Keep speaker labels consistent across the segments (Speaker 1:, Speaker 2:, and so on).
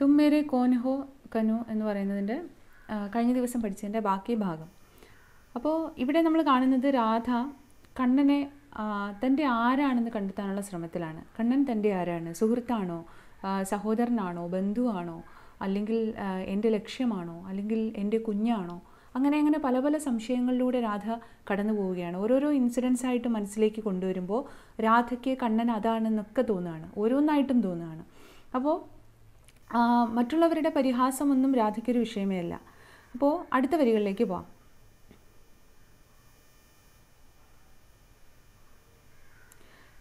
Speaker 1: തുമ്മേരെ മേരെ കനു എന്ന് പറയുന്നതിൻ്റെ കഴിഞ്ഞ ദിവസം പഠിച്ചതിൻ്റെ ബാക്കി ഭാഗം അപ്പോൾ ഇവിടെ നമ്മൾ കാണുന്നത് രാധ കണ്ണനെ തൻ്റെ ആരാണെന്ന് കണ്ടെത്താനുള്ള ശ്രമത്തിലാണ് കണ്ണൻ തൻ്റെ ആരാണ് സുഹൃത്താണോ സഹോദരനാണോ ബന്ധുവാണോ അല്ലെങ്കിൽ എൻ്റെ ലക്ഷ്യമാണോ അല്ലെങ്കിൽ എൻ്റെ കുഞ്ഞാണോ അങ്ങനെ അങ്ങനെ പല പല സംശയങ്ങളിലൂടെ രാധ കടന്നു പോവുകയാണ് ഓരോരോ ഇൻസിഡൻസ് ആയിട്ട് മനസ്സിലേക്ക് കൊണ്ടുവരുമ്പോൾ രാധയ്ക്ക് കണ്ണൻ അതാണെന്നൊക്കെ തോന്നുകയാണ് ഓരോന്നായിട്ടും തോന്നുകയാണ് അപ്പോൾ మరెల్లവരുടെ పరిహాసం మొన్నా రాధికర్ విషయం ఏయల్ల అపో అడిత వరిగళ్ళేకు పో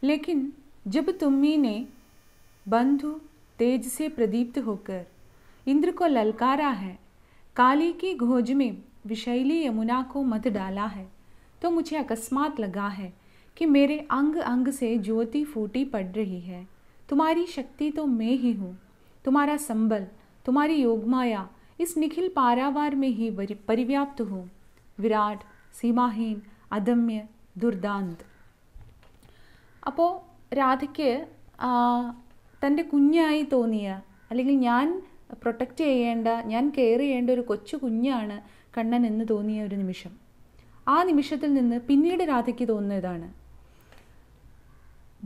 Speaker 1: లేకిన్ జబ్ తుమ్మీనే బంధు తేజ్ సే ప్రదీప్త్ హోకర్ ఇంద్ర కో లల్కారా హే కాలీ కి ఘోజ్ మే విశైలీ యమునా కో మత డాలా హే తో ముచే అకస్మాత్ లగా హే కి మేరే అంగ అంగ సే జ్యోతి ఫూటి పడ్ రహీ హే తుమారి శక్తి తో మే హి హూ तुम्हारा संबल तुम्हारी योगमाया इस निखिल पारावार में ही परिव्याप्त हो विराट സീമാഹീൻ അദമ്യ ദുർദാന്ത് അപ്പോൾ രാധയ്ക്ക് തൻ്റെ കുഞ്ഞായി തോന്നിയ അല്ലെങ്കിൽ ഞാൻ പ്രൊട്ടക്റ്റ് ചെയ്യേണ്ട ഞാൻ കെയർ ചെയ്യേണ്ട ഒരു കൊച്ചു കുഞ്ഞാണ് കണ്ണൻ എന്ന് തോന്നിയ ഒരു നിമിഷം ആ നിമിഷത്തിൽ നിന്ന് പിന്നീട് രാധയ്ക്ക് തോന്നുന്നതാണ്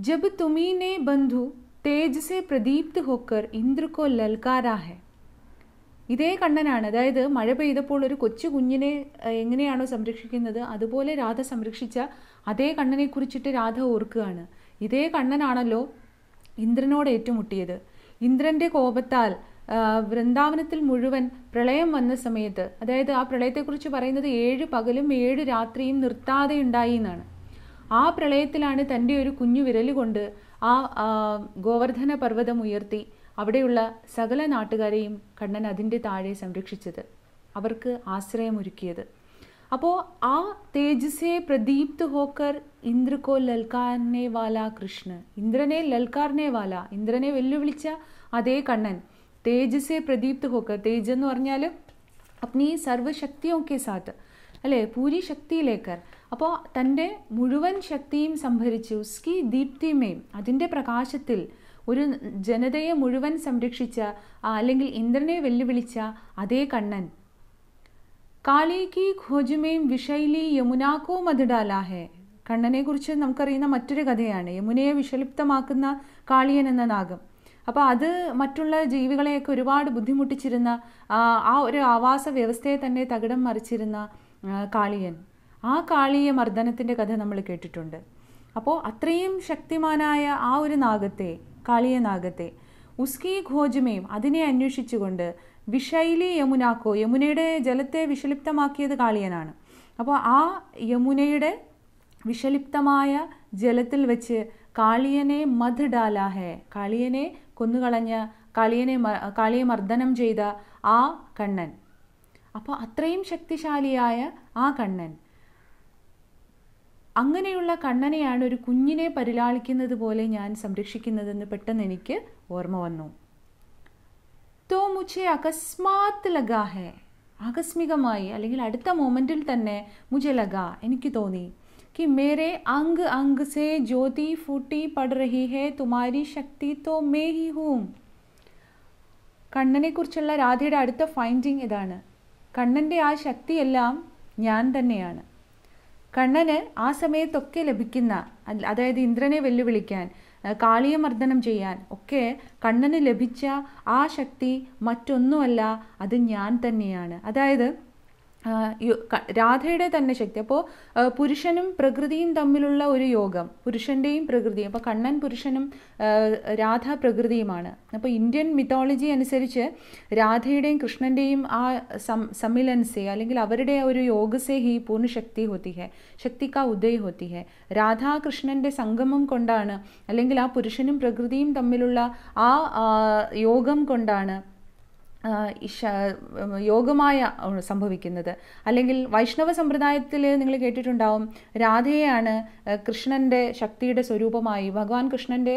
Speaker 1: ജബ് തുമീനെ ബന്ധു തേജ് സെ പ്രദീപ്ത് ഹുക്കർ ഇന്ദ്രക്കോ ലൽക്കാര ഹെ ഇതേ കണ്ണനാണ് അതായത് മഴ പെയ്തപ്പോൾ ഒരു കൊച്ചു കുഞ്ഞിനെ എങ്ങനെയാണോ സംരക്ഷിക്കുന്നത് അതുപോലെ രാധ സംരക്ഷിച്ച അതേ കണ്ണനെ കുറിച്ചിട്ട് രാധ ഓർക്കുകയാണ് ഇതേ കണ്ണനാണല്ലോ ഇന്ദ്രനോട് ഏറ്റുമുട്ടിയത് ഇന്ദ്രന്റെ കോപത്താൽ വൃന്ദാവനത്തിൽ മുഴുവൻ പ്രളയം വന്ന സമയത്ത് അതായത് ആ പ്രളയത്തെക്കുറിച്ച് പറയുന്നത് ഏഴ് പകലും ഏഴ് രാത്രിയും നിർത്താതെ ഉണ്ടായി എന്നാണ് ആ പ്രളയത്തിലാണ് തൻ്റെ ഒരു കുഞ്ഞു വിരലുകൊണ്ട് ആ ഗോവർദ്ധന പർവ്വതം ഉയർത്തി അവിടെയുള്ള സകല നാട്ടുകാരെയും കണ്ണൻ അതിൻ്റെ താഴെ സംരക്ഷിച്ചത് അവർക്ക് ആശ്രയമൊരുക്കിയത് അപ്പോൾ ആ തേജസ്സേ പ്രദീപ്ത് ഹോക്കർ ഇന്ദ്രകോ ലൽക്കാർനെ വാല കൃഷ്ണ ഇന്ദ്രനെ ലൽക്കാർനെ വാല ഇന്ദ്രനെ വെല്ലുവിളിച്ച അതേ കണ്ണൻ തേജസ്സേ പ്രദീപ്ത് ഹോക്കർ തേജ് എന്ന് പറഞ്ഞാൽ അപ്നി സർവ്വശക്തിയൊക്കെ സാത്ത് അല്ലേ പൂരി ശക്തിയിലേക്കർ അപ്പോൾ തൻ്റെ മുഴുവൻ ശക്തിയും സംഭരിച്ചു സ്കി ദീപ്തിമയും അതിൻ്റെ പ്രകാശത്തിൽ ഒരു ജനതയെ മുഴുവൻ സംരക്ഷിച്ച അല്ലെങ്കിൽ ഇന്ദ്രനെ വെല്ലുവിളിച്ച അതേ കണ്ണൻ കാളിക്ക് ഖോജുമയും വിഷയിലി യമുനാക്കോ കണ്ണനെ കണ്ണനെക്കുറിച്ച് നമുക്കറിയുന്ന മറ്റൊരു കഥയാണ് യമുനയെ വിഷലിപ്തമാക്കുന്ന കാളിയൻ എന്ന നാഗം അപ്പോൾ അത് മറ്റുള്ള ജീവികളെയൊക്കെ ഒരുപാട് ബുദ്ധിമുട്ടിച്ചിരുന്ന ആ ഒരു ആവാസ വ്യവസ്ഥയെ തന്നെ തകിടം മറിച്ചിരുന്ന കാളിയൻ ആ കാളീയ മർദ്ദനത്തിൻ്റെ കഥ നമ്മൾ കേട്ടിട്ടുണ്ട് അപ്പോൾ അത്രയും ശക്തിമാനായ ആ ഒരു നാഗത്തെ കാളിയ നാഗത്തെ ഉസ്കി ഘോജുമയും അതിനെ അന്വേഷിച്ചുകൊണ്ട് വിഷൈലി യമുനാക്കോ യമുനയുടെ ജലത്തെ വിഷലിപ്തമാക്കിയത് കാളിയനാണ് അപ്പോൾ ആ യമുനയുടെ വിഷലിപ്തമായ ജലത്തിൽ വെച്ച് കാളിയനെ മധ് ഡാലാഹെ കാളിയനെ കൊന്നുകളഞ്ഞ കാളിയനെ കാളിയെ മർദ്ദനം ചെയ്ത ആ കണ്ണൻ അപ്പോൾ അത്രയും ശക്തിശാലിയായ ആ കണ്ണൻ അങ്ങനെയുള്ള കണ്ണനെയാണ് ഒരു കുഞ്ഞിനെ പരിലാളിക്കുന്നത് പോലെ ഞാൻ സംരക്ഷിക്കുന്നതെന്ന് പെട്ടെന്ന് എനിക്ക് ഓർമ്മ വന്നു തോ മുച്ചെ അകസ്മാത്ത് ലഗാഹേ ആകസ്മികമായി അല്ലെങ്കിൽ അടുത്ത മൊമെൻറ്റിൽ തന്നെ മുജെ ലഗ എനിക്ക് തോന്നി कि मेरे अंग अंग से ज्योति फूटी पड़ रही है तुम्हारी ശക്തി തോ മേ ഹി ഹൂം കണ്ണനെക്കുറിച്ചുള്ള രാധയുടെ അടുത്ത ഫൈൻഡിങ് ഇതാണ് കണ്ണൻ്റെ ആ ശക്തിയെല്ലാം ഞാൻ തന്നെയാണ് കണ്ണന് ആ സമയത്തൊക്കെ ലഭിക്കുന്ന അതായത് ഇന്ദ്രനെ വെല്ലുവിളിക്കാൻ കാളിയെ മർദ്ദനം ചെയ്യാൻ ഒക്കെ കണ്ണന് ലഭിച്ച ആ ശക്തി മറ്റൊന്നുമല്ല അത് ഞാൻ തന്നെയാണ് അതായത് രാധയുടെ തന്നെ ശക്തി അപ്പോൾ പുരുഷനും പ്രകൃതിയും തമ്മിലുള്ള ഒരു യോഗം പുരുഷൻ്റെയും പ്രകൃതിയും അപ്പോൾ കണ്ണൻ പുരുഷനും രാധ പ്രകൃതിയുമാണ് അപ്പോൾ ഇന്ത്യൻ മിത്തോളജി അനുസരിച്ച് രാധയുടെയും കൃഷ്ണൻ്റെയും ആ സം സമ്മിലൻസെ അല്ലെങ്കിൽ അവരുടെ ഒരു യോഗസെ ഹി പൂർണ്ണ ശക്തി ഹോത്തി ഹെ ശക്തി കാ ഉദയ് ഹോത്തി ഹെ രാധാ കൃഷ്ണൻ്റെ സംഗമം കൊണ്ടാണ് അല്ലെങ്കിൽ ആ പുരുഷനും പ്രകൃതിയും തമ്മിലുള്ള ആ യോഗം കൊണ്ടാണ് ഇഷ യോഗമായ സംഭവിക്കുന്നത് അല്ലെങ്കിൽ വൈഷ്ണവ സമ്പ്രദായത്തിൽ നിങ്ങൾ കേട്ടിട്ടുണ്ടാവും രാധയെയാണ് കൃഷ്ണൻ്റെ ശക്തിയുടെ സ്വരൂപമായി ഭഗവാൻ കൃഷ്ണൻ്റെ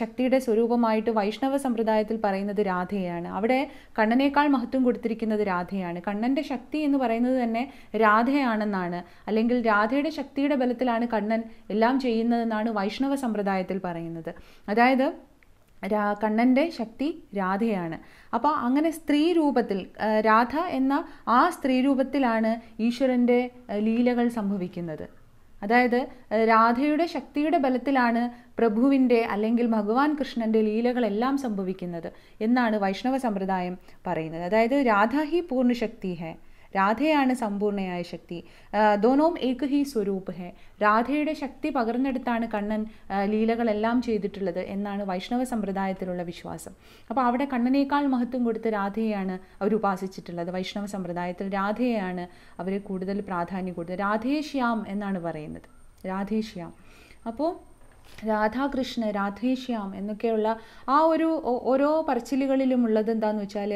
Speaker 1: ശക്തിയുടെ സ്വരൂപമായിട്ട് വൈഷ്ണവ സമ്പ്രദായത്തിൽ പറയുന്നത് രാധയാണ് അവിടെ കണ്ണനേക്കാൾ മഹത്വം കൊടുത്തിരിക്കുന്നത് രാധയാണ് കണ്ണൻ്റെ ശക്തി എന്ന് പറയുന്നത് തന്നെ രാധയാണെന്നാണ് അല്ലെങ്കിൽ രാധയുടെ ശക്തിയുടെ ബലത്തിലാണ് കണ്ണൻ എല്ലാം ചെയ്യുന്നതെന്നാണ് വൈഷ്ണവ സമ്പ്രദായത്തിൽ പറയുന്നത് അതായത് രാ കണ്ണൻ്റെ ശക്തി രാധയാണ് അപ്പോൾ അങ്ങനെ സ്ത്രീ രൂപത്തിൽ രാധ എന്ന ആ സ്ത്രീ രൂപത്തിലാണ് ഈശ്വരൻ്റെ ലീലകൾ സംഭവിക്കുന്നത് അതായത് രാധയുടെ ശക്തിയുടെ ബലത്തിലാണ് പ്രഭുവിൻ്റെ അല്ലെങ്കിൽ ഭഗവാൻ കൃഷ്ണൻ്റെ ലീലകളെല്ലാം സംഭവിക്കുന്നത് എന്നാണ് വൈഷ്ണവ സമ്പ്രദായം പറയുന്നത് അതായത് രാധ ഹി പൂർണ്ണശക്തി ശക്തി ഹേ രാധയാണ് സമ്പൂർണയായ ശക്തി ദോനോം ഏക ഹി സ്വരൂപ് ഹെ രാധയുടെ ശക്തി പകർന്നെടുത്താണ് കണ്ണൻ ലീലകളെല്ലാം ചെയ്തിട്ടുള്ളത് എന്നാണ് വൈഷ്ണവ സമ്പ്രദായത്തിലുള്ള വിശ്വാസം അപ്പോൾ അവിടെ കണ്ണനേക്കാൾ മഹത്വം കൊടുത്ത് രാധയെയാണ് അവർ ഉപാസിച്ചിട്ടുള്ളത് വൈഷ്ണവ സമ്പ്രദായത്തിൽ രാധയെയാണ് അവർ കൂടുതൽ പ്രാധാന്യം കൊടുത്തത് രാധേശ്യാം എന്നാണ് പറയുന്നത് രാധേശ്യാം അപ്പോൾ രാധാകൃഷ്ണ രാധേശ്യാം എന്നൊക്കെയുള്ള ആ ഒരു ഓരോ പറച്ചിലുകളിലും ഉള്ളത് എന്താന്ന് വെച്ചാൽ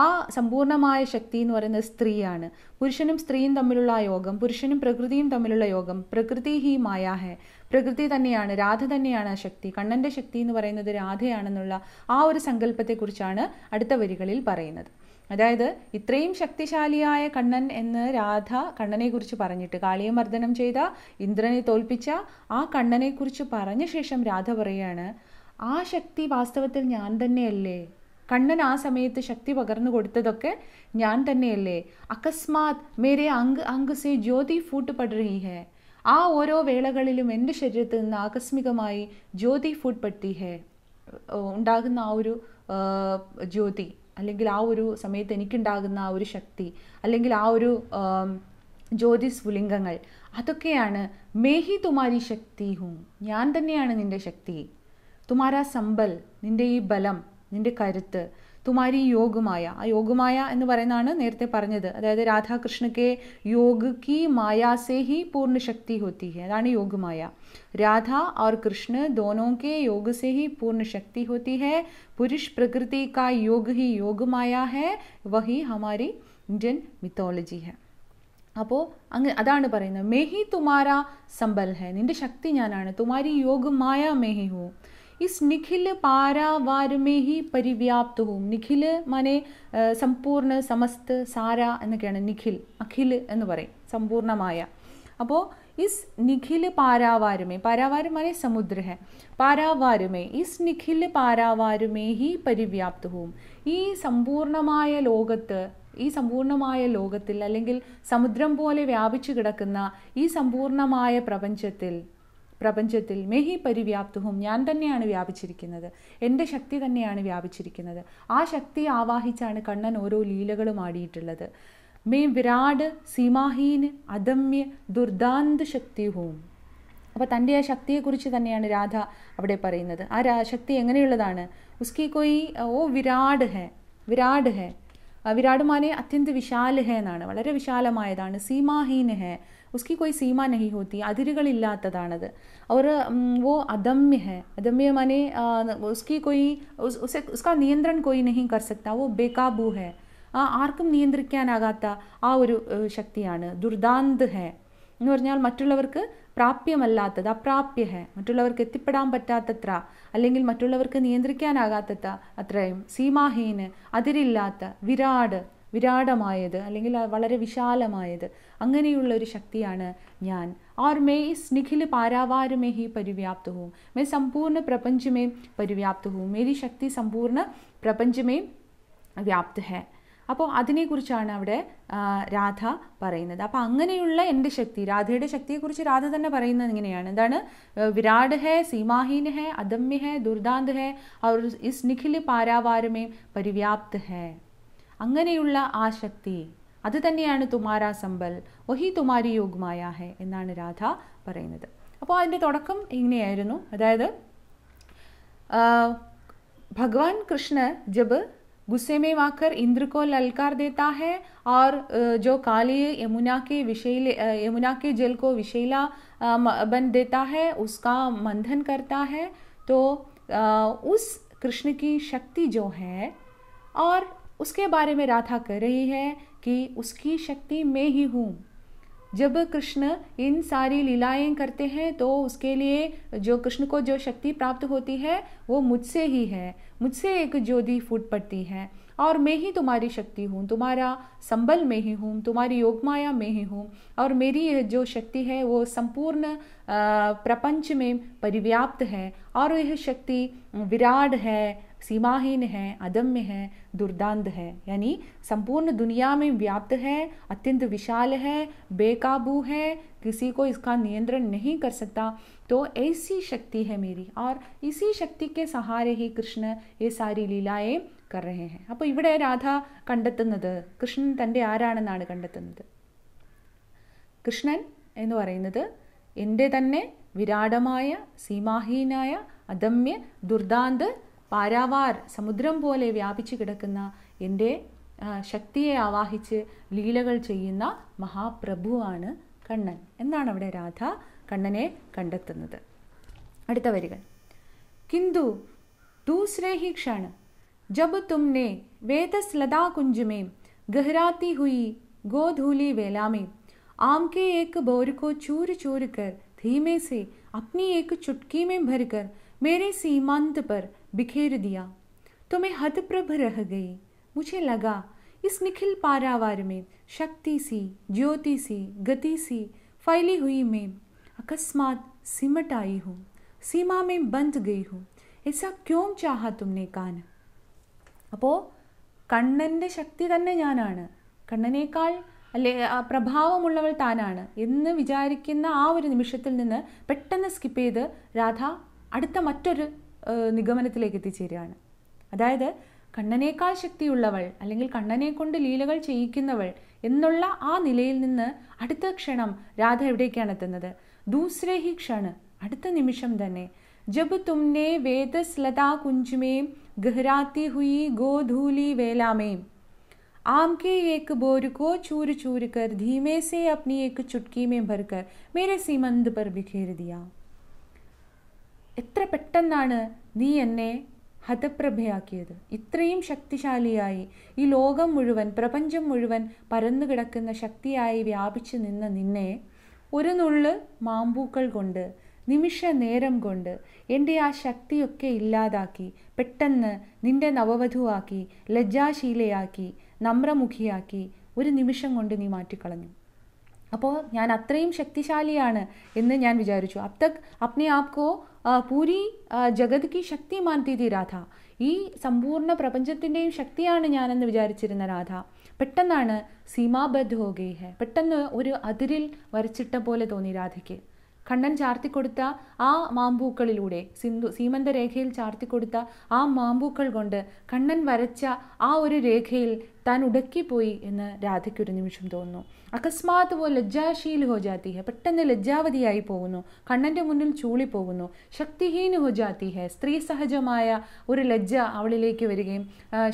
Speaker 1: ആ സമ്പൂർണ്ണമായ ശക്തി എന്ന് പറയുന്നത് സ്ത്രീയാണ് പുരുഷനും സ്ത്രീയും തമ്മിലുള്ള ആ യോഗം പുരുഷനും പ്രകൃതിയും തമ്മിലുള്ള യോഗം പ്രകൃതി ഹി മായാഹെ പ്രകൃതി തന്നെയാണ് രാധ തന്നെയാണ് ആ ശക്തി കണ്ണന്റെ ശക്തി എന്ന് പറയുന്നത് രാധയാണെന്നുള്ള ആ ഒരു സങ്കല്പത്തെക്കുറിച്ചാണ് അടുത്ത വരികളിൽ പറയുന്നത് അതായത് ഇത്രയും ശക്തിശാലിയായ കണ്ണൻ എന്ന് രാധ കണ്ണനെക്കുറിച്ച് പറഞ്ഞിട്ട് കാളിയെ മർദ്ദനം ചെയ്ത ഇന്ദ്രനെ തോൽപ്പിച്ച ആ കണ്ണനെക്കുറിച്ച് പറഞ്ഞ ശേഷം രാധ പറയാണ് ആ ശക്തി വാസ്തവത്തിൽ ഞാൻ തന്നെയല്ലേ കണ്ണൻ ആ സമയത്ത് ശക്തി പകർന്നു കൊടുത്തതൊക്കെ ഞാൻ തന്നെയല്ലേ അകസ്മാത് മേരെ അങ്ക് അങ്ക് സേ ജ്യോതി ഫൂട്ട് പട് റീ ആ ഓരോ വേളകളിലും എൻ്റെ ശരീരത്തിൽ നിന്ന് ആകസ്മികമായി ജ്യോതി ഫൂട്ട് പട്ടി ഹെ ഉണ്ടാകുന്ന ആ ഒരു ജ്യോതി അല്ലെങ്കിൽ ആ ഒരു സമയത്ത് എനിക്കുണ്ടാകുന്ന ആ ഒരു ശക്തി അല്ലെങ്കിൽ ആ ഒരു ജ്യോതിസ്ഫുലിംഗങ്ങൾ അതൊക്കെയാണ് മേഹി തുമാരി ശക്തി ഹും ഞാൻ തന്നെയാണ് നിൻ്റെ ശക്തി തുമാരാ സമ്പൽ നിൻ്റെ ഈ ബലം നിൻ്റെ കരുത്ത് तुम्हारी योगमाया अ योगमाया എന്നു പറയുന്നത് നേരത്തെ പറഞ്ഞുതды. അതായത് രാധാകൃഷ്ണക്കേ യോഗ് കീ മായാ സേഹി പൂർണ ശക്തി ഹോതി ഹേ. അതാണ് യോഗമായ. രാധാ ഓർ കൃഷ്ണ ദോനോ കേ യോഗ സേഹി പൂർണ ശക്തി ഹോതി ഹേ. പുരിഷ് പ്രകൃതി കാ യോഗ ഹി യോഗമായ ഹേ. വഹി ഹമാരി ജൻ മിത്തോളജി ഹേ. അപ്പോ അതാണ് പറയുന്നത് મેહી તુમારા සම්ബൽ ഹേ. നിന്ദ ശക്തി ഞാനാണ്. तुम्हारी योगमाया मेहे हु. इस निखिल പാരാവാരുമേഹി വാരുമേ ഹി പരിവ്യാപ്തവും നിഖിൽ മനെ സമ്പൂർണ്ണ സമസ്ത് സാര എന്നൊക്കെയാണ് നിഖിൽ അഖിൽ എന്ന് പറയും സമ്പൂർണമായ അപ്പോൾ इस निखिल पारावार में पारावार माने समुद्र है पारावार में इस निखिल पारावार में ही പരിവ്യാപ്ത ഹൂം ഈ സമ്പൂർണമായ ലോകത്ത് ഈ സമ്പൂർണമായ ലോകത്തിൽ അല്ലെങ്കിൽ സമുദ്രം പോലെ വ്യാപിച്ചു കിടക്കുന്ന ഈ സമ്പൂർണമായ പ്രപഞ്ചത്തിൽ പ്രപഞ്ചത്തിൽ മെഹി പരിവ്യാപ്തവും ഞാൻ തന്നെയാണ് വ്യാപിച്ചിരിക്കുന്നത് എൻ്റെ ശക്തി തന്നെയാണ് വ്യാപിച്ചിരിക്കുന്നത് ആ ശക്തി ആവാഹിച്ചാണ് കണ്ണൻ ഓരോ ലീലകളും ആടിയിട്ടുള്ളത് മേ വിരാട് സീമാഹീൻ അദമ്യ ദുർദാന്ത് ശക്തി ഹോം അപ്പോൾ തൻ്റെ ആ ശക്തിയെക്കുറിച്ച് തന്നെയാണ് രാധ അവിടെ പറയുന്നത് ആ ശക്തി എങ്ങനെയുള്ളതാണ് ഉസ്കി കൊയ് ഓ വിരാട് ഹെ വിരാട് ഹെ വിരാട് മാനെ अत्यंत विशाल है എന്നാണ് വളരെ വിശാലമായതാണ് സീമാഹീൻ ഹെ ഉസ്കി കോയി സീമ നഹി ഹോത്തി അതിരുകളില്ലാത്തതാണത് അവർ വോ അദമ്യ ഹെ അദമ്യ മാനെ ഉസ്കി കൊയി ഉസ്ക നിയന്ത്രൺ കൊയി നഹി കർസക്ത സക്ത വോ ബേക്കാബു ഹെ ആർക്കും നിയന്ത്രിക്കാനാകാത്ത ആ ഒരു ശക്തിയാണ് ദുർദാന്ത് ഹെ എന്ന് പറഞ്ഞാൽ മറ്റുള്ളവർക്ക് പ്രാപ്യമല്ലാത്തത് അപ്രാപ്യഹ മറ്റുള്ളവർക്ക് എത്തിപ്പെടാൻ പറ്റാത്തത്ര അല്ലെങ്കിൽ മറ്റുള്ളവർക്ക് നിയന്ത്രിക്കാനാകാത്തത്ര അത്രയും സീമാഹീന് അതിരില്ലാത്ത വിരാട് വിരാടമായത് അല്ലെങ്കിൽ വളരെ വിശാലമായത് അങ്ങനെയുള്ള ഒരു ശക്തിയാണ് ഞാൻ ആർ മേ इस निखिल पारावार में ही परिव्याप्त हूँ मैं संपूर्ण प्रपंच में परिव्याप्त हूँ അപ്പോൾ അതിനെക്കുറിച്ചാണ് അവിടെ രാധ പറയുന്നത് അപ്പോൾ അങ്ങനെയുള്ള എൻ്റെ ശക്തി രാധയുടെ ശക്തിയെക്കുറിച്ച് രാധ തന്നെ പറയുന്നത് ഇങ്ങനെയാണ് എന്താണ് വിരാട് ഹെ സീമാഹീൻ ഹെ അദമ്യ ഹെ ദുർദാന്ത് ഹെ അവർ ഇസ് നിഖില് പാരാവാരമേ പരിവ്യാപ്ത് ഹെ അങ്ങനെയുള്ള ആ ശക്തി അത് തന്നെയാണ് തുമാരാ സമ്പൽ ഒഹി തുമാരി യോഗമായ ഹെ എന്നാണ് രാധ പറയുന്നത് അപ്പോൾ അതിൻ്റെ തുടക്കം ഇങ്ങനെയായിരുന്നു അതായത് ഭഗവാൻ കൃഷ്ണ ജബ് गुस्से में आकर इंद्र को ललकार देता है और जो काली यमुना के विषैले यमुना के जल को विषैला बन देता है उसका मंथन करता है तो उस कृष्ण की शक्ति जो है और उसके बारे में राधा कह रही है कि उसकी शक्ति मैं ही हूँ जब कृष्ण इन सारी लीलाएं करते हैं तो उसके लिए जो कृष्ण को जो शक्ति प्राप्त होती है वो मुझसे ही है मुझसे एक ज्योति फूट पड़ती है और मैं ही तुम्हारी शक्ति हूँ तुम्हारा संबल में ही हूँ तुम्हारी योगमाया में ही हूँ और मेरी यह जो शक्ति है वो संपूर्ण प्रपंच में परिव्याप्त है और यह शक्ति विराट है सीमाहीन है अदम्य है दुर्दांत है यानी संपूर्ण दुनिया में व्याप्त है अत्यंत विशाल है बेकाबू है किसी को इसका नियंत्रण नहीं कर सकता तो ऐसी शक्ति है मेरी और इसी शक्ति के सहारे ही कृष्ण ये सारी लीलाएं कर रहे हैं अब इवे राधा കണ്ടെത്തുന്നത് कृष्ण തൻ്റെ ആരാണെന്നാണ് कृष्णन കൃഷ്ണൻ എന്ന് പറയുന്നത് എൻ്റെ പാരാവാർ സമുദ്രം പോലെ വ്യാപിച്ചു കിടക്കുന്ന എൻ്റെ ശക്തിയെ ആവാഹിച്ച് ലീലകൾ ചെയ്യുന്ന മഹാപ്രഭുവാണ് കണ്ണൻ എന്നാണ് അവിടെ രാധ കണ്ണനെ കണ്ടെത്തുന്നത് അടുത്ത വരികൾ കിന്തു ദൂസ്രേ ഹി ജബ് തുംനെ വേതസ് ലതാ കുഞ്ചുമേ ഗഹ്രാത്തി ഹുയി ഗോധൂലി വേലാമേ ആംക്കെ ഏക്ക് ബോരുക്കോ ചൂര് ചൂരുക്കർ ധീമേ धीमे से अपनी एक चुटकी में भरकर मेरे बिखेर दिया तो मैं हतप्रभ रह गई मुझे लगा इस निखिल पारावार में शक्ति सी ज्योति सी गति सी फैली हुई मैं अकस्मात सिमट आई हूँ सीमा में बंध गई हूँ ऐसा क्यों चाहा तुमने कान അപ്പോൾ കണ്ണൻ്റെ ശക്തി തന്നെ ഞാനാണ് കണ്ണനേക്കാൾ അല്ലെ പ്രഭാവമുള്ളവൾ താനാണ് എന്ന് വിചാരിക്കുന്ന ആ ഒരു നിമിഷത്തിൽ നിന്ന് പെട്ടെന്ന് സ്കിപ്പ് ചെയ്ത് രാധ അടുത്ത മറ്റൊരു നിഗമനത്തിലേക്ക് എത്തിച്ചേരുകയാണ് അതായത് കണ്ണനേക്കാൾ ശക്തിയുള്ളവൾ അല്ലെങ്കിൽ കണ്ണനെ കൊണ്ട് ലീലകൾ ചെയ്യിക്കുന്നവൾ എന്നുള്ള ആ നിലയിൽ നിന്ന് അടുത്ത ക്ഷണം രാധ എവിടേക്കാണ് എത്തുന്നത് ദൂസ്രേ ഹി ക്ഷണ് അടുത്ത നിമിഷം തന്നെ ജബ് തുമ്നെ വേദസ്ലതാ കുഞ്ചുമേം ഗഹ്രാത്തി ഹുയി ഗോധൂലി വേലാമേം आम के एक बोर को चूर चूर कर धीमे से अपनी एक चुटकी में എത്ര പെട്ടെന്നാണ് നീ എന്നെ ഹതപ്രഭയാക്കിയത് ഇത്രയും ശക്തിശാലിയായി ഈ ലോകം മുഴുവൻ പ്രപഞ്ചം മുഴുവൻ പരന്നു കിടക്കുന്ന ശക്തിയായി വ്യാപിച്ചു നിന്ന നിന്നെ ഒരു നുള്ള് മാമ്പൂക്കൾ കൊണ്ട് നിമിഷ നേരം കൊണ്ട് എൻ്റെ ആ ശക്തിയൊക്കെ ഇല്ലാതാക്കി പെട്ടെന്ന് നിന്റെ നവവധുവാക്കി ലജ്ജാശീലയാക്കി നമ്രമുഖിയാക്കി ഒരു നിമിഷം കൊണ്ട് നീ മാറ്റിക്കളഞ്ഞു അപ്പോൾ ഞാൻ അത്രയും ശക്തിശാലിയാണ് എന്ന് ഞാൻ വിചാരിച്ചു അബ് തക് അപ്നെ ആപ്കോ പൂരി ജഗത് കി ശക്തി മാനത്തി തീ രാധ ഈ സമ്പൂർണ്ണ പ്രപഞ്ചത്തിൻ്റെയും ശക്തിയാണ് ഞാനെന്ന് വിചാരിച്ചിരുന്ന രാധ പെട്ടെന്നാണ് സീമാബദ്ധ ഹോഗി ഹെ പെട്ടെന്ന് ഒരു അതിരിൽ വരച്ചിട്ട പോലെ തോന്നി രാധയ്ക്ക് കണ്ണൻ ചാർത്തിക്കൊടുത്ത ആ മാമ്പൂക്കളിലൂടെ സിന്ധു സീമന്തരേഖയിൽ ചാർത്തിക്കൊടുത്ത ആ മാമ്പൂക്കൾ കൊണ്ട് കണ്ണൻ വരച്ച ആ ഒരു രേഖയിൽ താൻ ഉടക്കിപ്പോയി എന്ന് രാധയ്ക്കൊരു നിമിഷം തോന്നുന്നു അകസ്മാത് പോ ലജ്ജാശീൽ ഹോജാത്തി ഹെ പെട്ടെന്ന് ലജ്ജാവതിയായി പോകുന്നു കണ്ണൻ്റെ മുന്നിൽ ചൂളിപ്പോകുന്നു ശക്തിഹീൻ ഹോജാത്തി ഹെ സ്ത്രീ സഹജമായ ഒരു ലജ്ജ അവളിലേക്ക് വരികയും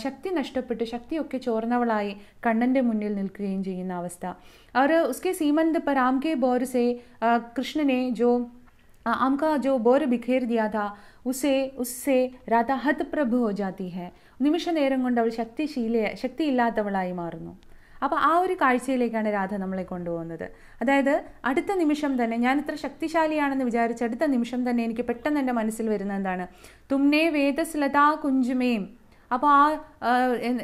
Speaker 1: ശക്തി നഷ്ടപ്പെട്ട് ശക്തിയൊക്കെ ചോർന്നവളായി കണ്ണൻ്റെ മുന്നിൽ നിൽക്കുകയും ചെയ്യുന്ന അവസ്ഥ അവർ ഉസ്കെ സീമന്ത് പർ ആം കെ ബോർസെ കൃഷ്ണനെ ജോ आम ജോ जो ബിഖേർ ദിയാഥ ഉസേ ഉസ്സേ उसे उससे राधा हत प्रभ हो നിമിഷ നേരം കൊണ്ട് അവൾ ശക്തിശീല ശക്തിയില്ലാത്തവളായി മാറുന്നു അപ്പോൾ ആ ഒരു കാഴ്ചയിലേക്കാണ് രാധ നമ്മളെ കൊണ്ടുപോകുന്നത് അതായത് അടുത്ത നിമിഷം തന്നെ ഞാൻ ഇത്ര ശക്തിശാലിയാണെന്ന് വിചാരിച്ച അടുത്ത നിമിഷം തന്നെ എനിക്ക് പെട്ടെന്ന് എൻ്റെ മനസ്സിൽ വരുന്ന എന്താണ് തുമ്നേ വേദസ്ലതാ കുഞ്ചുമേം അപ്പോൾ ആ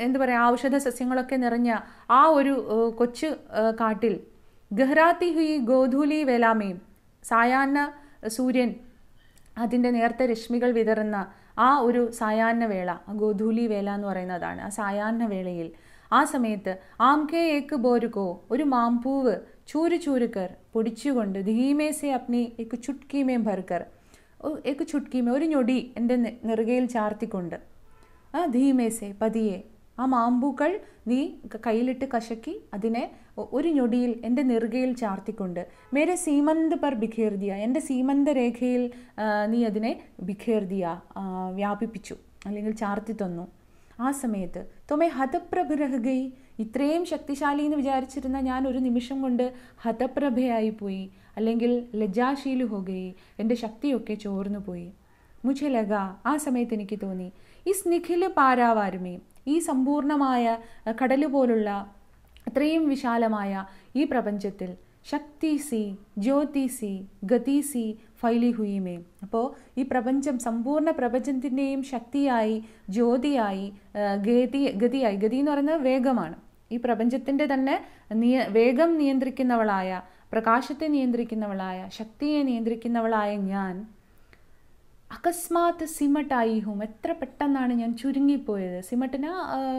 Speaker 1: എന്താ പറയുക ഔഷധ സസ്യങ്ങളൊക്കെ നിറഞ്ഞ ആ ഒരു കൊച്ചു കാട്ടിൽ ഗഹ്റാത്തി ഹുയി ഗോധൂലി വേലാമയും സായാഹ്ന സൂര്യൻ അതിൻ്റെ നേർത്തെ രശ്മികൾ വിതറുന്ന ആ ഒരു സായാഹ്ന വേള ഗോധൂലി വേല എന്ന് പറയുന്നതാണ് ആ സായാഹ്ന വേളയിൽ ആ സമയത്ത് ആംകേ ഏക്ക് ബോരുക്കോ ഒരു മാമ്പൂവ് ചൂരു ചൂരുക്കർ പൊടിച്ചുകൊണ്ട് ധീമേസെ അപ്നി ഏക്ക് ചുട്കീമേം ഭർക്കർ ഏക്ക് ചുട്കീമേ ഒരു ഞൊടി എൻ്റെ നെറുകയിൽ ചാർത്തിക്കൊണ്ട് ആ ധീമേസെ പതിയെ ആ മാമ്പൂക്കൾ നീ കയ്യിലിട്ട് കശക്കി അതിനെ ഒരു ഞൊടിയിൽ എൻ്റെ നെറുകയിൽ ചാർത്തിക്കൊണ്ട് മേരെ സീമന്ത് പർ ബിഖേർദിയ എൻ്റെ സീമന്ത രേഖയിൽ നീ അതിനെ ബിഖേർദിയ വ്യാപിപ്പിച്ചു അല്ലെങ്കിൽ ചാർത്തി തന്നു ആ സമയത്ത് തൊമേ ഹതപ്രഭരഹുകൈ ഇത്രയും ശക്തിശാലി എന്ന് വിചാരിച്ചിരുന്ന ഞാൻ ഒരു നിമിഷം കൊണ്ട് ഹതപ്രഭയായി പോയി അല്ലെങ്കിൽ ലജ്ജാശീലു ഹോകൈ എൻ്റെ ശക്തിയൊക്കെ ചോർന്നു പോയി മുച്ചലക ആ സമയത്ത് എനിക്ക് തോന്നി ഈ സ്നിഖില് പാരാവാരുമേ ഈ സമ്പൂർണമായ കടല് പോലുള്ള അത്രയും വിശാലമായ ഈ പ്രപഞ്ചത്തിൽ ശക്തി സി ജ്യോതി സി ഗതി സി ഫൈലി ഹുയിമേ അപ്പോൾ ഈ പ്രപഞ്ചം സമ്പൂർണ്ണ പ്രപഞ്ചത്തിൻ്റെയും ശക്തിയായി ജ്യോതിയായി ഗതി ഗതിയായി ഗതി എന്ന് പറയുന്നത് വേഗമാണ് ഈ പ്രപഞ്ചത്തിൻ്റെ തന്നെ നിയ വേഗം നിയന്ത്രിക്കുന്നവളായ പ്രകാശത്തെ നിയന്ത്രിക്കുന്നവളായ ശക്തിയെ നിയന്ത്രിക്കുന്നവളായ ഞാൻ അകസ്മാത്ത് സിമട്ടായി ഹും എത്ര പെട്ടെന്നാണ് ഞാൻ ചുരുങ്ങിപ്പോയത് സിമട്ടിന്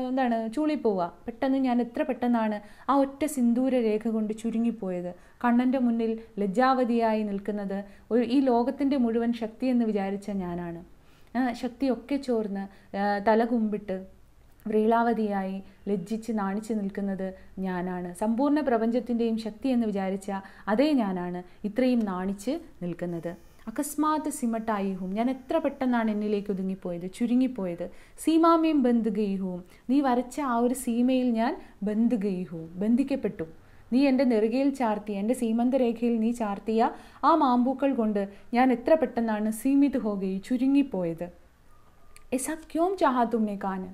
Speaker 1: എന്താണ് ചൂളിപ്പോവുക പെട്ടെന്ന് ഞാൻ എത്ര പെട്ടെന്നാണ് ആ ഒറ്റ സിന്ദൂര രേഖ കൊണ്ട് ചുരുങ്ങിപ്പോയത് കണ്ണൻ്റെ മുന്നിൽ ലജ്ജാവതിയായി നിൽക്കുന്നത് ഒരു ഈ ലോകത്തിൻ്റെ മുഴുവൻ ശക്തി എന്ന് വിചാരിച്ച ഞാനാണ് ശക്തിയൊക്കെ ചോർന്ന് തലകുമ്പിട്ട് വ്രീളാവതിയായി ലജ്ജിച്ച് നാണിച്ചു നിൽക്കുന്നത് ഞാനാണ് സമ്പൂർണ്ണ പ്രപഞ്ചത്തിൻ്റെയും ശക്തി എന്ന് വിചാരിച്ച അതേ ഞാനാണ് ഇത്രയും നാണിച്ച് നിൽക്കുന്നത് അകസ്മാത് സിമട്ടായിഹും ഞാൻ എത്ര പെട്ടെന്നാണ് എന്നിലേക്ക് ഒതുങ്ങിപ്പോയത് ചുരുങ്ങിപ്പോയത് സീമാമയും ബന്ധുകയിഹും നീ വരച്ച ആ ഒരു സീമയിൽ ഞാൻ ബന്ധുകയിഹും ബന്ധിക്കപ്പെട്ടു നീ എൻ്റെ നെറുകയിൽ ചാർത്തിയ എൻ്റെ സീമന്തരേഖയിൽ നീ ചാർത്തിയ ആ മാമ്പൂക്കൾ കൊണ്ട് ഞാൻ എത്ര പെട്ടെന്നാണ് സീമിത് ഹോകയി ചുരുങ്ങിപ്പോയത് എസാ ക്യോം ചാഹാ തുമ്നെ കാന്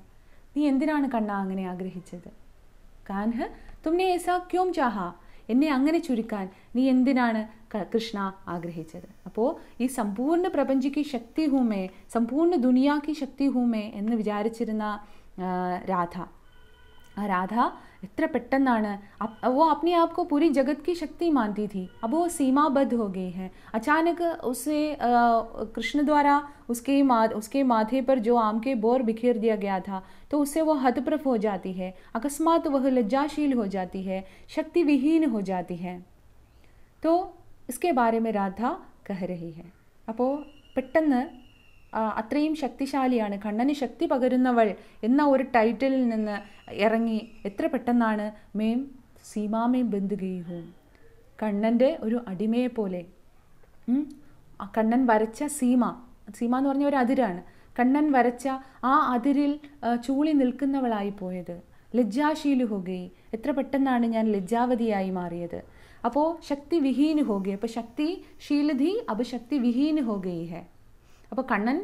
Speaker 1: നീ എന്തിനാണ് കണ്ണ അങ്ങനെ ആഗ്രഹിച്ചത് കാൻഹ് തുമ്നെ എസാ ക്യോം ചാഹാ എന്നെ അങ്ങനെ ചുരുക്കാൻ നീ എന്തിനാണ് കൃഷ്ണ ആഗ്രഹിച്ചത് അപ്പോൾ ഈ സമ്പൂർണ്ണ പ്രപഞ്ചിക്ക് ശക്തി ഹൂമേ സമ്പൂർണ്ണ ദുനിയാക്ക് ശക്തി ഹൂമേ എന്ന് വിചാരിച്ചിരുന്ന രാധ ആ രാധ എത്ര പെട്ടെന്നാണ് वो अपने आप को पूरी जगत की शक्ति मानती थी अब वो सीमाबद्ध हो गई है अचानक उसे कृष्ण द्वारा उसके मा उसके माथे पर जो आम के बोर बिखेर दिया गया था तो उससे वो हतप्रफ हो जाती है अकस्मात वह लज्जाशील हो जाती है शक्ति विहीन हो जाती है तो इसके बारे में राधा कह रही है वो पिट्टन അത്രയും ശക്തിശാലിയാണ് കണ്ണന് ശക്തി പകരുന്നവൾ എന്ന ഒരു ടൈറ്റിലിൽ നിന്ന് ഇറങ്ങി എത്ര പെട്ടെന്നാണ് മേം സീമാമേ ബന്ധുകയും കണ്ണൻ്റെ ഒരു അടിമയെ പോലെ കണ്ണൻ വരച്ച സീമ സീമ എന്ന് പറഞ്ഞ ഒരു അതിരാണ് കണ്ണൻ വരച്ച ആ അതിരിൽ ചൂളി നിൽക്കുന്നവളായി പോയത് ലജ്ജാശീലു ഹോഗി എത്ര പെട്ടെന്നാണ് ഞാൻ ലജ്ജാവതിയായി മാറിയത് അപ്പോൾ ശക്തി വിഹീന് ഹോഗി അപ്പോൾ ശക്തി ശീലധി ശക്തി വിഹീന് ഹോഗി ഹെ അപ്പോൾ കണ്ണൻ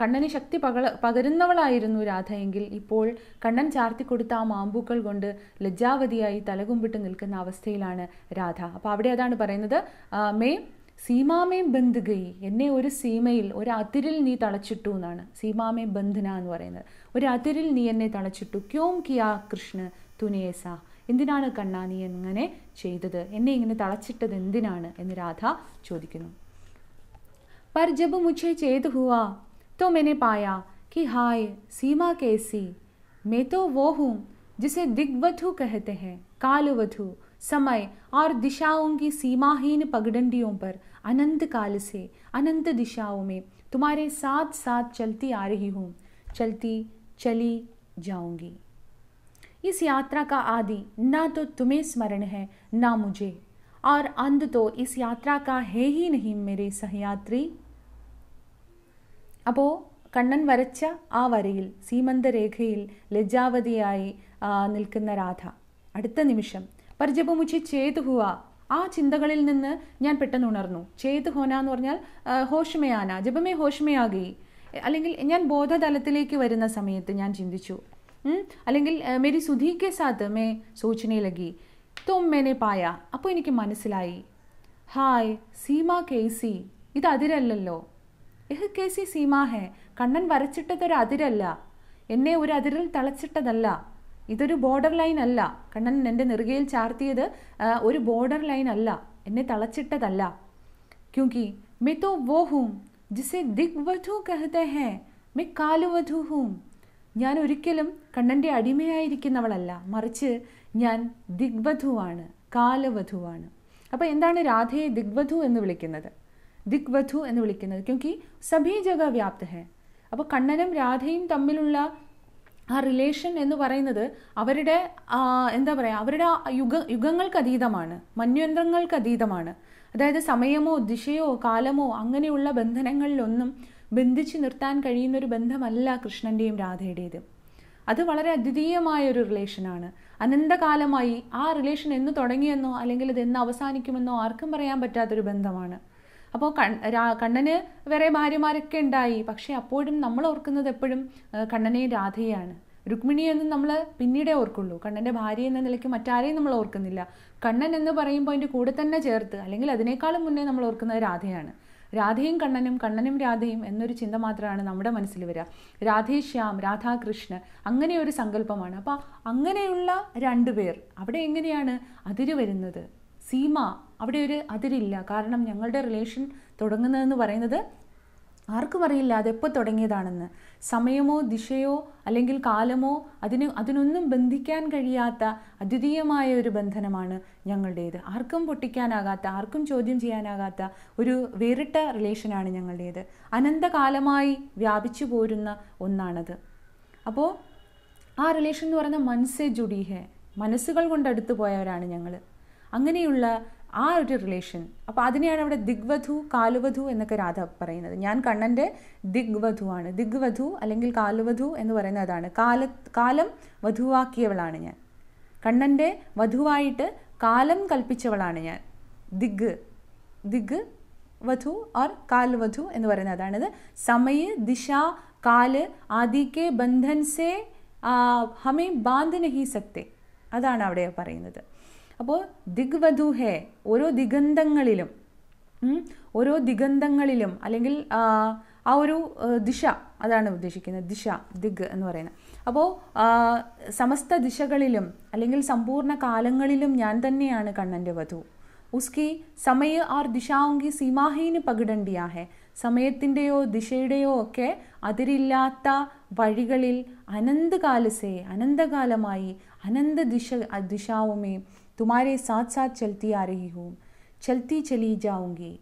Speaker 1: കണ്ണന് ശക്തി പകല പകരുന്നവളായിരുന്നു രാധയെങ്കിൽ ഇപ്പോൾ കണ്ണൻ ചാർത്തിക്കൊടുത്ത ആ മാമ്പൂക്കൾ കൊണ്ട് ലജ്ജാവതിയായി തലകുമ്പിട്ട് നിൽക്കുന്ന അവസ്ഥയിലാണ് രാധ അപ്പോൾ അവിടെ അതാണ് പറയുന്നത് മേ സീമാമേ ബന്ധ് ഗയി എന്നെ ഒരു സീമയിൽ ഒരു അതിരിൽ നീ തളച്ചിട്ടു എന്നാണ് സീമാമേ ബന്ധന എന്ന് പറയുന്നത് ഒരു അതിരിൽ നീ എന്നെ തളച്ചിട്ടു ക്യോം കിയാ കൃഷ്ണ തുനേസ എന്തിനാണ് കണ്ണാ നീ എങ്ങനെ ചെയ്തത് എന്നെ ഇങ്ങനെ തളച്ചിട്ടത് എന്തിനാണ് എന്ന് രാധ ചോദിക്കുന്നു पर जब मुझे चेत हुआ तो मैंने पाया कि हाय सीमा कैसी मैं तो वो हूँ जिसे दिग्वधु कहते हैं कालवधु समय और दिशाओं की सीमाहीन पगडंडियों पर अनंत काल से अनंत दिशाओं में तुम्हारे साथ साथ चलती आ रही हूँ चलती चली जाऊंगी इस यात्रा का आदि ना तो तुम्हें स्मरण है ना मुझे और अंत तो इस यात्रा का है ही नहीं मेरे सहयात्री അപ്പോൾ കണ്ണൻ വരച്ച ആ വരയിൽ സീമന്തരേഖയിൽ ലജ്ജാവതിയായി നിൽക്കുന്ന രാധ അടുത്ത നിമിഷം പരിചപമുച്ചി ചേതു ഹുവ ആ ചിന്തകളിൽ നിന്ന് ഞാൻ പെട്ടെന്ന് ഉണർന്നു ചേത് ഹോന എന്ന് പറഞ്ഞാൽ ഹോഷ്മയാന ജപമേ ഹോഷ്മയാകി അല്ലെങ്കിൽ ഞാൻ ബോധതലത്തിലേക്ക് വരുന്ന സമയത്ത് ഞാൻ ചിന്തിച്ചു അല്ലെങ്കിൽ മേരി സുധീക്ക് സാത്ത് മേ സൂചനയിലകി ലഗി തും മേനെ പായ അപ്പോൾ എനിക്ക് മനസ്സിലായി ഹായ് സീമ കേസി ഇത് അതിരല്ലല്ലോ യഹ് കേസി സീമാഹേ കണ്ണൻ വരച്ചിട്ടതൊരു അതിരല്ല എന്നെ ഒരു അതിരിൽ തളച്ചിട്ടതല്ല ഇതൊരു ബോർഡർ ലൈൻ അല്ല കണ്ണൻ എൻ്റെ നെറുകയിൽ ചാർത്തിയത് ഒരു ബോർഡർ ലൈൻ അല്ല എന്നെ തളച്ചിട്ടതല്ല ക്യൂക്കി മേ തോ വോ ഹൂം ജിസെ ദിഗ്വധു കഹത്തെ ഹേ മേ കാലുവധു ഹൂം ഞാൻ ഒരിക്കലും കണ്ണൻ്റെ അടിമയായിരിക്കുന്നവളല്ല മറിച്ച് ഞാൻ ദിഗ്വധുവാണ് കാലവധുവാണ് അപ്പോൾ എന്താണ് രാധയെ ദിഗ്വധു എന്ന് വിളിക്കുന്നത് ദിക്വധു എന്ന് വിളിക്കുന്നത് ക്യൂക്കി സഭി ജഗ വ്യാപ്ത ഹെ അപ്പോൾ കണ്ണനും രാധയും തമ്മിലുള്ള ആ റിലേഷൻ എന്ന് പറയുന്നത് അവരുടെ എന്താ പറയുക അവരുടെ യുഗ യുഗങ്ങൾക്ക് അതീതമാണ് മന്യന്ത്രങ്ങൾക്ക് അതീതമാണ് അതായത് സമയമോ ദിശയോ കാലമോ അങ്ങനെയുള്ള ബന്ധനങ്ങളിലൊന്നും ബന്ധിച്ച് നിർത്താൻ കഴിയുന്ന ഒരു ബന്ധമല്ല കൃഷ്ണൻ്റെയും രാധയുടേത് അത് വളരെ അദ്വിതീയമായ ഒരു റിലേഷനാണ് അനന്തകാലമായി ആ റിലേഷൻ എന്ന് തുടങ്ങിയെന്നോ അല്ലെങ്കിൽ അത് എന്ന് അവസാനിക്കുമെന്നോ ആർക്കും പറയാൻ പറ്റാത്തൊരു ബന്ധമാണ് അപ്പോൾ കണ്ണന് വേറെ ഭാര്യമാരൊക്കെ ഉണ്ടായി പക്ഷേ അപ്പോഴും നമ്മൾ ഓർക്കുന്നത് എപ്പോഴും കണ്ണനെയും രാധയെയാണ് രുക്മിണിയെന്നും നമ്മൾ പിന്നീടേ ഓർക്കുള്ളൂ കണ്ണൻ്റെ ഭാര്യ എന്ന നിലയ്ക്ക് മറ്റാരെയും നമ്മൾ ഓർക്കുന്നില്ല കണ്ണൻ എന്ന് പറയുമ്പോൾ അതിൻ്റെ കൂടെ തന്നെ ചേർത്ത് അല്ലെങ്കിൽ അതിനേക്കാളും മുന്നേ നമ്മൾ ഓർക്കുന്നത് രാധയാണ് രാധയും കണ്ണനും കണ്ണനും രാധയും എന്നൊരു ചിന്ത മാത്രമാണ് നമ്മുടെ മനസ്സിൽ വരിക രാധേ ശ്യാം രാധാകൃഷ്ണ അങ്ങനെ ഒരു സങ്കല്പമാണ് അപ്പോൾ അങ്ങനെയുള്ള രണ്ടു പേർ അവിടെ എങ്ങനെയാണ് അതിര് വരുന്നത് സീമ അവിടെ ഒരു അതിരില്ല കാരണം ഞങ്ങളുടെ റിലേഷൻ തുടങ്ങുന്നതെന്ന് പറയുന്നത് ആർക്കും അറിയില്ല അതെപ്പോൾ തുടങ്ങിയതാണെന്ന് സമയമോ ദിശയോ അല്ലെങ്കിൽ കാലമോ അതിന് അതിനൊന്നും ബന്ധിക്കാൻ കഴിയാത്ത അദ്വിതീയമായ ഒരു ബന്ധനമാണ് ഞങ്ങളുടേത് ആർക്കും പൊട്ടിക്കാനാകാത്ത ആർക്കും ചോദ്യം ചെയ്യാനാകാത്ത ഒരു വേറിട്ട റിലേഷനാണ് ഞങ്ങളുടേത് അനന്തകാലമായി വ്യാപിച്ചു പോരുന്ന ഒന്നാണത് അപ്പോൾ ആ റിലേഷൻ എന്ന് പറയുന്ന മനസ്സേ ജുഡീഹെ മനസ്സുകൾ കൊണ്ട് അടുത്തു പോയവരാണ് ഞങ്ങൾ അങ്ങനെയുള്ള ആ ഒരു റിലേഷൻ അപ്പോൾ അതിനെയാണ് അവിടെ ദിഗ്വധു കാലുവധു എന്നൊക്കെ രാധ പറയുന്നത് ഞാൻ കണ്ണൻ്റെ ആണ് ദിഗ്വധു അല്ലെങ്കിൽ കാലുവധു എന്ന് പറയുന്ന അതാണ് കാല കാലം വധുവാക്കിയവളാണ് ഞാൻ കണ്ണൻ്റെ വധുവായിട്ട് കാലം കൽപ്പിച്ചവളാണ് ഞാൻ ദിഗ് ദിഗ് വധു ഓർ കാൽവധു എന്ന് പറയുന്നത് അതാണത് സമയ ദിശ കാല് ആദിക്കെ ബന്ധൻ സേ ഹമേ ബാന്ധ് നഹി സക്തേ അതാണ് അവിടെ പറയുന്നത് അപ്പോൾ ദിഗ്വധുഹേ ഓരോ ദിഗന്ധങ്ങളിലും ഓരോ ദിഗന്ധങ്ങളിലും അല്ലെങ്കിൽ ആ ഒരു ദിശ അതാണ് ഉദ്ദേശിക്കുന്നത് ദിശ ദിഗ് എന്ന് പറയുന്നത് അപ്പോൾ സമസ്ത ദിശകളിലും അല്ലെങ്കിൽ സമ്പൂർണ്ണ കാലങ്ങളിലും ഞാൻ തന്നെയാണ് കണ്ണൻ്റെ വധു ഉസ്കി സമയ ആർ ദിശാങ്കി സീമാഹീന് പകിടണ്ടിയാഹെ സമയത്തിൻ്റെയോ ദിശയുടെയോ ഒക്കെ അതിരില്ലാത്ത വഴികളിൽ അനന്തകാലസേ അനന്തകാലമായി അനന്ത ദിശ ദിശാവുമേ തുമാരെ സാത് സാത് ചെൽത്തി ആരഹി രഹി ചെൽത്തി ചെലി ജാവുങ്കി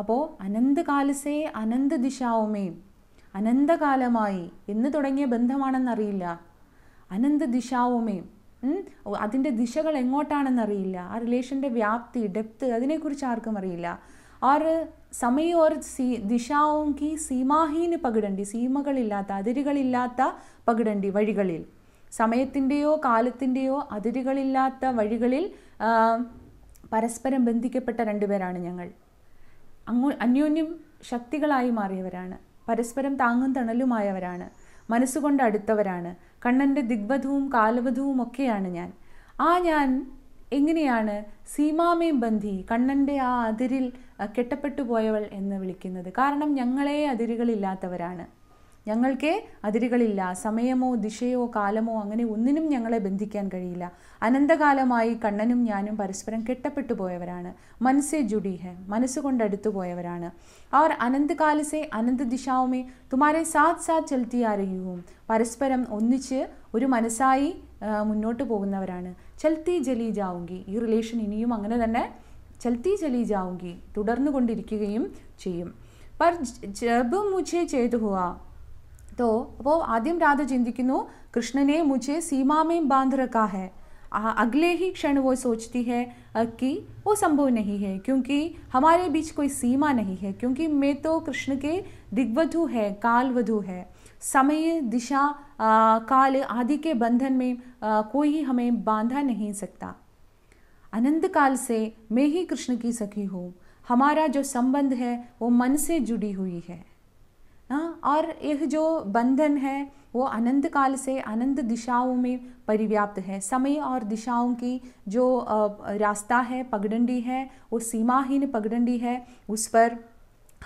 Speaker 1: അപ്പോൾ അനന്ത് കാലസേ അനന്ത് ദിശാവുമേ അനന്തകാലമായി എന്ന് തുടങ്ങിയ ബന്ധമാണെന്നറിയില്ല അനന്ത് ദിശാവുമേ അതിൻ്റെ ദിശകൾ എങ്ങോട്ടാണെന്നറിയില്ല ആ റിലേഷൻ്റെ വ്യാപ്തി ഡെപ്ത് അതിനെക്കുറിച്ച് ആർക്കും അറിയില്ല ആർ സമയം ഓർ സീ ദിശാവും കി സീമാഹീന് പകിടണ്ടി സീമകളില്ലാത്ത അതിരുകളില്ലാത്ത പകിടണ്ടി വഴികളിൽ സമയത്തിൻ്റെയോ കാലത്തിൻ്റെയോ അതിരുകളില്ലാത്ത വഴികളിൽ പരസ്പരം ബന്ധിക്കപ്പെട്ട രണ്ടുപേരാണ് ഞങ്ങൾ അങ്ങോ അന്യോന്യം ശക്തികളായി മാറിയവരാണ് പരസ്പരം താങ്ങും തണലുമായവരാണ് മനസ്സുകൊണ്ട് അടുത്തവരാണ് കണ്ണൻ്റെ ദിഗ്വധവും കാലവധവും ഒക്കെയാണ് ഞാൻ ആ ഞാൻ എങ്ങനെയാണ് സീമാമയും ബന്ധി കണ്ണൻ്റെ ആ അതിരിൽ കെട്ടപ്പെട്ടു പോയവൾ എന്ന് വിളിക്കുന്നത് കാരണം ഞങ്ങളെ അതിരുകളില്ലാത്തവരാണ് ഞങ്ങൾക്ക് അതിരുകളില്ല സമയമോ ദിശയോ കാലമോ അങ്ങനെ ഒന്നിനും ഞങ്ങളെ ബന്ധിക്കാൻ കഴിയില്ല അനന്തകാലമായി കണ്ണനും ഞാനും പരസ്പരം കെട്ടപ്പെട്ടു പോയവരാണ് മനസ്സെ ജുഡി ഹെ മനസ്സുകൊണ്ട് അടുത്തു പോയവരാണ് അവർ അനന്തകാലസെ അനന്ത ദിശാവുമേ തുമാരെ സാത് സാത് ചെലുത്തി ആരയുവും പരസ്പരം ഒന്നിച്ച് ഒരു മനസ്സായി മുന്നോട്ട് പോകുന്നവരാണ് ചൽത്തി ജലി ജാവുങ്കി ഈ റിലേഷൻ ഇനിയും അങ്ങനെ തന്നെ ചൽത്തി ചലി ജാവുങ്കി തുടർന്നു കൊണ്ടിരിക്കുകയും ചെയ്യും പർ ജബ് മുച്ചേ ചെയ്തു പോവാ तो അപ്പോൾ ആദ്യം नो कृष्ण ने मुझे सीमा में बांध रखा है अगले ही क्षण वो सोचती है कि वो संभव नहीं है क्योंकि हमारे बीच कोई सीमा नहीं है क्योंकि मैं तो कृष्ण के दिग्वधु है कालवधु है समय दिशा आ, काल आदि के बंधन में आ, कोई हमें बांधा नहीं सकता अनंत काल से मैं ही कृष्ण की सखी हूँ हमारा जो संबंध है वो मन से जुड़ी हुई है हाँ और यह जो बंधन है वो अनंत काल से अनंत दिशाओं में परिव्याप्त है समय और दिशाओं की जो रास्ता है पगडंडी है वो सीमाहीन पगडंडी है उस पर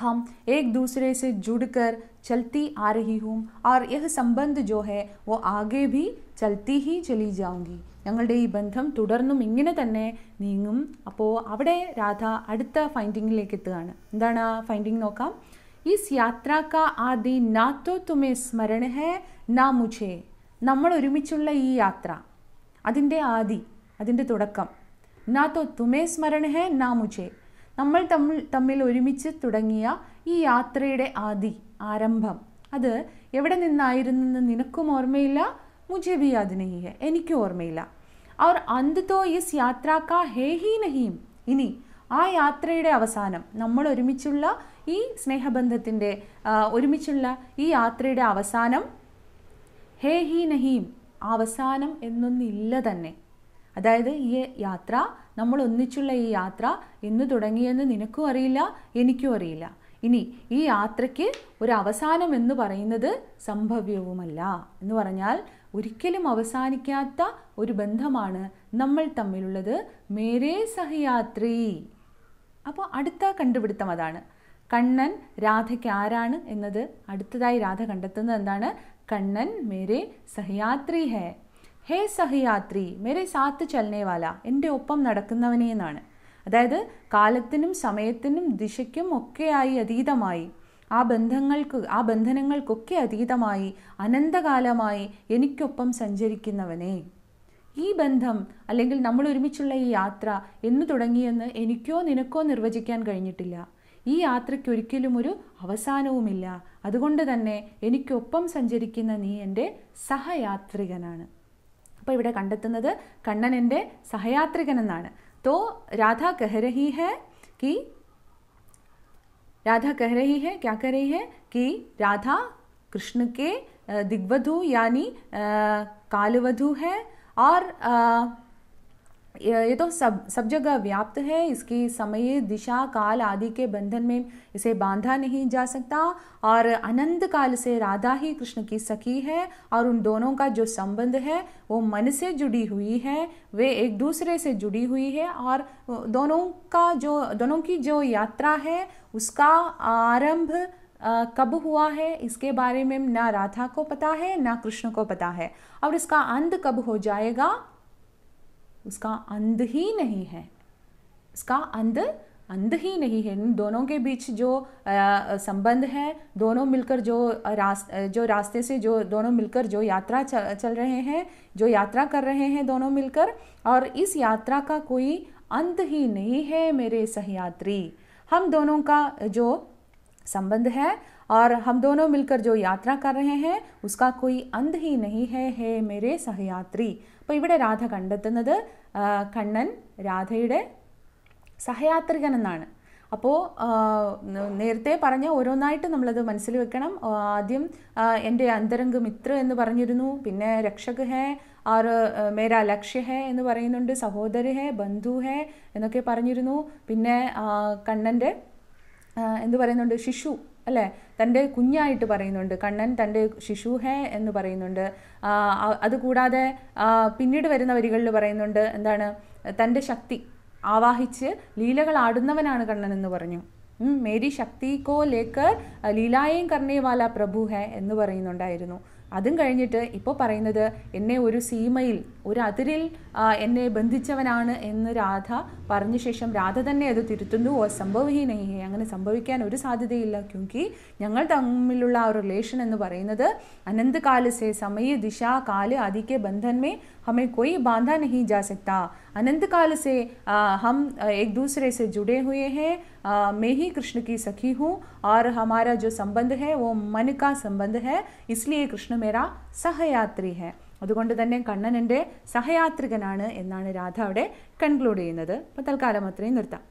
Speaker 1: हम एक दूसरे से जुड़कर चलती आ रही हूँ और यह संबंध जो है वो आगे भी चलती ही चली जाऊंगी ഞങ്ങളുടെ ഈ ബന്ധം തുടർന്നും ഇങ്ങനെ തന്നെ നീങ്ങും അപ്പോൾ അവിടെ രാധ അടുത്ത ഫൈൻഡിങ്ങിലേക്ക് എത്തുകയാണ് എന്താണ് ആ ഫൈൻഡിങ് നോക്കാം ഇസ് യാത്ര ആദി നാത്തോ തോ തുമേ സ്മരണ ഹേ നാ മുഛേ നമ്മൾ ഒരുമിച്ചുള്ള ഈ യാത്ര അതിൻ്റെ ആദി അതിൻ്റെ തുടക്കം നാത്തോ തോ തുമേ സ്മരണ ഹേ നാ മുഛേ നമ്മൾ തമ്മിൽ തമ്മിൽ ഒരുമിച്ച് തുടങ്ങിയ ഈ യാത്രയുടെ ആദി ആരംഭം അത് എവിടെ നിന്നായിരുന്നെന്ന് നിനക്കും ഓർമ്മയില്ല മുജെ ബി യാദ് എനിക്കും ഓർമ്മയില്ല അവർ അന്ത് തോ ഇസ് യാത്ര കാ ഹേ ഹീ നഹീം ഇനി ആ യാത്രയുടെ അവസാനം നമ്മൾ ഒരുമിച്ചുള്ള ഈ സ്നേഹബന്ധത്തിൻ്റെ ഒരുമിച്ചുള്ള ഈ യാത്രയുടെ അവസാനം ഹേ ഹി നഹീം അവസാനം എന്നൊന്നില്ല തന്നെ അതായത് ഈ യാത്ര നമ്മൾ ഒന്നിച്ചുള്ള ഈ യാത്ര ഇന്ന് തുടങ്ങിയെന്ന് നിനക്കും അറിയില്ല എനിക്കും അറിയില്ല ഇനി ഈ യാത്രയ്ക്ക് ഒരു അവസാനം എന്ന് പറയുന്നത് സംഭവ്യവുമല്ല എന്ന് പറഞ്ഞാൽ ഒരിക്കലും അവസാനിക്കാത്ത ഒരു ബന്ധമാണ് നമ്മൾ തമ്മിലുള്ളത് മേരേ സഹയാത്രി അപ്പോൾ അടുത്ത കണ്ടുപിടുത്തം അതാണ് കണ്ണൻ രാധയ്ക്ക് ആരാണ് എന്നത് അടുത്തതായി രാധ കണ്ടെത്തുന്നത് എന്താണ് കണ്ണൻ മേരെ സഹയാത്രി ഹേ ഹേ സഹയാത്രി മേരെ സാത്ത് ചലനേവാല എൻ്റെ ഒപ്പം നടക്കുന്നവനെ എന്നാണ് അതായത് കാലത്തിനും സമയത്തിനും ദിശയ്ക്കും ഒക്കെയായി അതീതമായി ആ ബന്ധങ്ങൾക്ക് ആ ബന്ധനങ്ങൾക്കൊക്കെ അതീതമായി അനന്തകാലമായി എനിക്കൊപ്പം സഞ്ചരിക്കുന്നവനെ ഈ ബന്ധം അല്ലെങ്കിൽ നമ്മൾ ഒരുമിച്ചുള്ള ഈ യാത്ര എന്ന് തുടങ്ങിയെന്ന് എനിക്കോ നിനക്കോ നിർവചിക്കാൻ കഴിഞ്ഞിട്ടില്ല ഈ യാത്രയ്ക്കൊരിക്കലും ഒരു അവസാനവുമില്ല അതുകൊണ്ട് തന്നെ എനിക്കൊപ്പം സഞ്ചരിക്കുന്ന നീ എൻ്റെ സഹയാത്രികനാണ് അപ്പോൾ ഇവിടെ കണ്ടെത്തുന്നത് കണ്ണൻ എൻ്റെ സഹയാത്രികൻ എന്നാണ് തോ രാധ കഹരഹി ഹെ കി രാധാ कह रही है क्या कह रही है कि राधा कृष्ण के दिग्वधु यानी है और ये तो सब सब जगह व्याप्त है इसकी समय दिशा काल आदि के बंधन में इसे बांधा नहीं जा सकता और अनंत काल से राधा ही कृष्ण की सखी है और उन दोनों का जो संबंध है वो मन से जुड़ी हुई है वे एक दूसरे से जुड़ी हुई है और दोनों का जो दोनों की जो यात्रा है उसका आरंभ कब हुआ है इसके बारे में ना राधा को पता है ना कृष्ण को पता है और इसका अंत कब हो जाएगा उसका अंध ही नहीं है उसका अंध अंध ही नहीं है दोनों के बीच जो संबंध है दोनों मिलकर जो रास जो रास्ते से जो दोनों मिलकर जो यात्रा चल, चल रहे हैं जो यात्रा कर रहे हैं दोनों मिलकर और इस यात्रा का कोई अंत ही नहीं है मेरे सहयात्री हम दोनों का जो संबंध है और हम दोनों मिलकर जो यात्रा कर रहे हैं उसका कोई अंत ही नहीं है हे मेरे सहयात्री അപ്പോൾ ഇവിടെ രാധ കണ്ടെത്തുന്നത് കണ്ണൻ രാധയുടെ സഹയാത്രികൻ എന്നാണ് അപ്പോൾ നേരത്തെ പറഞ്ഞ ഓരോന്നായിട്ട് നമ്മളത് മനസ്സിൽ വെക്കണം ആദ്യം എൻ്റെ അന്തരംഗ മിത്ര എന്ന് പറഞ്ഞിരുന്നു പിന്നെ രക്ഷക് ഹേ ആർ മേരാ ലക്ഷ്യ ഹേ എന്ന് പറയുന്നുണ്ട് സഹോദര ഹേ ബന്ധു ഹേ എന്നൊക്കെ പറഞ്ഞിരുന്നു പിന്നെ കണ്ണൻ്റെ എന്ത് പറയുന്നുണ്ട് ശിശു അല്ലേ തൻ്റെ കുഞ്ഞായിട്ട് പറയുന്നുണ്ട് കണ്ണൻ തൻ്റെ ശിശു ഹേ എന്ന് പറയുന്നുണ്ട് അതുകൂടാതെ പിന്നീട് വരുന്ന വരികളിൽ പറയുന്നുണ്ട് എന്താണ് തൻ്റെ ശക്തി ആവാഹിച്ച് ലീലകൾ ആടുന്നവനാണ് കണ്ണൻ എന്ന് പറഞ്ഞു മേരി ശക്തി കോ ലേക്കർ ലീലായേയും കർണേവാല പ്രഭു ഹേ എന്ന് പറയുന്നുണ്ടായിരുന്നു അതും കഴിഞ്ഞിട്ട് ഇപ്പോൾ പറയുന്നത് എന്നെ ഒരു സീമയിൽ ഒരതിരിൽ എന്നെ ബന്ധിച്ചവനാണ് എന്ന് രാധ പറഞ്ഞ ശേഷം രാധ തന്നെ അത് തിരുത്തുന്നു ഓ സംഭവഹീനഹി അങ്ങനെ സംഭവിക്കാൻ ഒരു സാധ്യതയില്ല ക്യൂക്കി ഞങ്ങൾ തമ്മിലുള്ള ആ റിലേഷൻ എന്ന് പറയുന്നത് അനന്ത് അനന്തകാലസെ സമയ ദിശ കാല് ആദിക്ക് ബന്ധന്മേ ഹമേ കൊയ് ബാന്ധാ നഹി ജാ സക്ത അനന്ത് അനന്തകാലസെ ഹം ഏക് ദൂസരെ സെ ജുഡേ ഹുയെ ഹെ മേ ഹി കൃഷ്ണ കി സഖി ഹൂ ആർ ഹമാരാ ജോ സംബന്ധ ഹെ ഓ മനുക്കാ സംബന്ധ ഹെ ഇസ്ലിയെ കൃഷ്ണ മേരാ സഹയാത്രി ഹെ അതുകൊണ്ട് തന്നെ കണ്ണനൻ്റെ സഹയാത്രികനാണ് എന്നാണ് രാധ അവിടെ കൺക്ലൂഡ് ചെയ്യുന്നത് അപ്പോൾ തൽക്കാലം അത്രയും നിർത്താം